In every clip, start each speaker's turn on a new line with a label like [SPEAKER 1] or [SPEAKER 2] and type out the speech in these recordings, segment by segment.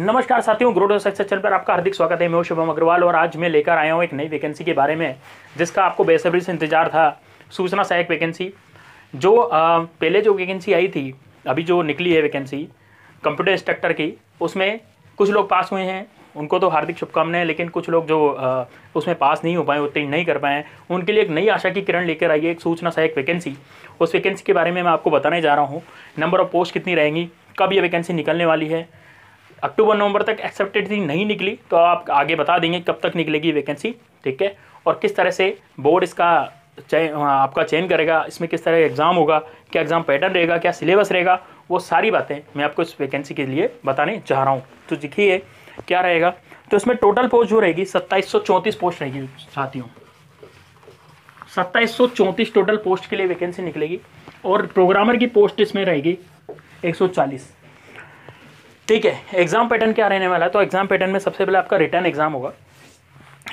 [SPEAKER 1] नमस्कार साथियों ग्रोडो success channel पर आपका हार्दिक स्वागत है मैं शुभम अग्रवाल और आज मैं लेकर आया हूँ एक नई वैकेंसी के बारे में जिसका आपको बेसब्री से इंतजार था सूचना सहायक वैकेंसी जो आ, पहले जो वैकेंसी आई थी अभी जो निकली है वैकेंसी कंप्यूटर इंस्ट्रक्टर की उसमें कुछ लोग पास हुए हैं उनको तो हार्दिक शुभकामनाएं लेकिन कुछ लोग जो आ, उसमें पास नहीं हो पाए उत्तीर्ण नहीं कर पाए उनके लिए एक नई आशा की किरण लेकर आई है एक सूचना सहायक वैकेंसी उस वैकेंसी के बारे में मैं आपको बताने जा रहा हूँ नंबर ऑफ पोस्ट कितनी रहेंगी कब ये वैकेंसी निकलने वाली है अक्टूबर नवंबर तक एक्सेप्टेड थी नहीं निकली तो आप आगे बता देंगे कब तक निकलेगी वैकेंसी ठीक है और किस तरह से बोर्ड इसका हाँ, आपका चयन करेगा इसमें किस तरह एग्ज़ाम होगा क्या एग्ज़ाम पैटर्न रहेगा क्या सिलेबस रहेगा वो सारी बातें मैं आपको इस वैकेंसी के लिए बताने चाह रहा हूँ तो देखिए क्या रहेगा तो इसमें टोटल पोस्ट जो रहेगी सत्ताईस पोस्ट रहेगी साथियों सत्ताईस टोटल पोस्ट के लिए वैकेंसी निकलेगी और प्रोग्रामर की पोस्ट इसमें रहेगी 140 ठीक है एग्ज़ाम पैटर्न क्या रहने वाला है तो एग्ज़ाम पैटर्न में सबसे पहले आपका रिटर्न एग्ज़ाम होगा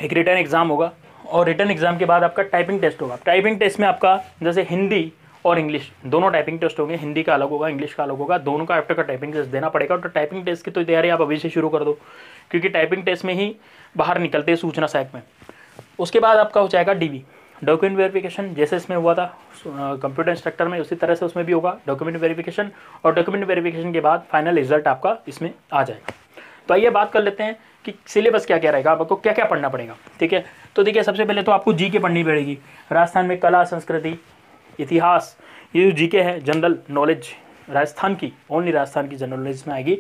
[SPEAKER 1] एक रिटर्न एग्ज़ाम होगा और रिटर्न एग्ज़ाम के बाद आपका टाइपिंग टेस्ट होगा टाइपिंग टेस्ट में आपका जैसे हिंदी और इंग्लिश दोनों टाइपिंग टेस्ट होंगे हिंदी का अलग होगा इंग्लिश का अलग होगा दोनों का आफ्टर का टाइपिंग टेस्ट देना पड़ेगा तो टाइपिंग टेस्ट की तो तैयारी आप अभी से शुरू कर दो क्योंकि टाइपिंग टेस्ट में ही बाहर निकलते हैं सूचना साहब में उसके बाद आपका हो जाएगा डीबी डॉक्यूमेंट वेरिफिकेशन जैसे इसमें हुआ था कंप्यूटर इंस्ट्रक्टर में उसी तरह से उसमें भी होगा डॉक्यूमेंट वेरिफिकेशन और डॉक्यूमेंट वेरिफिकेशन के बाद फाइनल रिजल्ट आपका इसमें आ जाएगा तो आइए बात कर लेते हैं कि सिलेबस क्या क्या रहेगा आपको क्या क्या पढ़ना पड़ेगा ठीक है तो देखिए सबसे पहले तो आपको जी के पढ़नी पड़ेगी राजस्थान में कला संस्कृति इतिहास ये जो जी के है जनरल नॉलेज राजस्थान की ओनली राजस्थान की जनरल नॉलेज में आएगी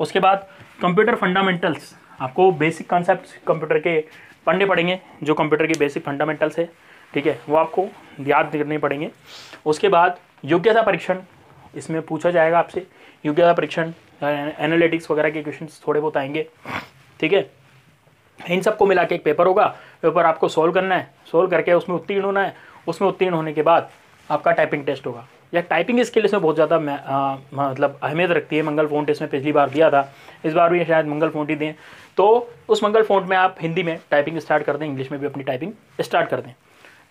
[SPEAKER 1] उसके बाद कंप्यूटर फंडामेंटल्स आपको बेसिक कॉन्सेप्ट कंप्यूटर के पढ़ने पड़ेंगे जो कंप्यूटर के बेसिक फंडामेंटल्स है ठीक है वो आपको याद करने पड़ेंगे उसके बाद योग्यता परीक्षण इसमें पूछा जाएगा आपसे योग्यता परीक्षण एनालिटिक्स वगैरह के क्वेश्चन थोड़े बहुत आएंगे ठीक है इन सबको मिला के एक पेपर होगा पेपर आपको सोल्व करना है सोल्व करके उसमें उत्तीर्ण होना है उसमें उत्तीर्ण होने के बाद आपका टाइपिंग टेस्ट होगा या टाइपिंग स्किल इसमें बहुत ज़्यादा मतलब अहमियत रखती है मंगल फोन इसमें पिछली बार दिया था इस बार भी शायद मंगल फोन ही दें तो उस मंगल फोन में आप हिंदी में टाइपिंग स्टार्ट कर दें इंग्लिश में भी अपनी टाइपिंग स्टार्ट कर दें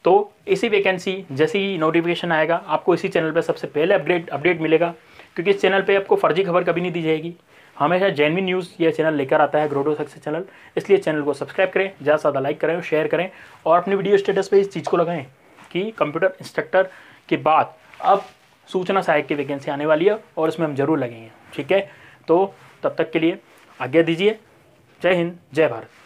[SPEAKER 1] तो इसी वैकेंसी जैसे ही नोटिफिकेशन आएगा आपको इसी चैनल पर सबसे पहले अपडेट अपडेट मिलेगा क्योंकि इस चैनल पर आपको फर्जी खबर कभी नहीं दी जाएगी हमेशा जेनविन न्यूज़ ये चैनल लेकर आता है ग्रोडो सक्सेस चैनल इसलिए चैनल को सब्सक्राइब करें ज़्यादा से ज़्यादा लाइक करें शेयर करें और अपनी वीडियो स्टेटस पे इस चीज़ को लगाएं कि कंप्यूटर इंस्ट्रक्टर के बाद अब सूचना सहायक की वैकेंसी आने वाली है और इसमें हम जरूर लगेंगे ठीक है तो तब तक के लिए आज्ञा दीजिए जय हिंद जय भारत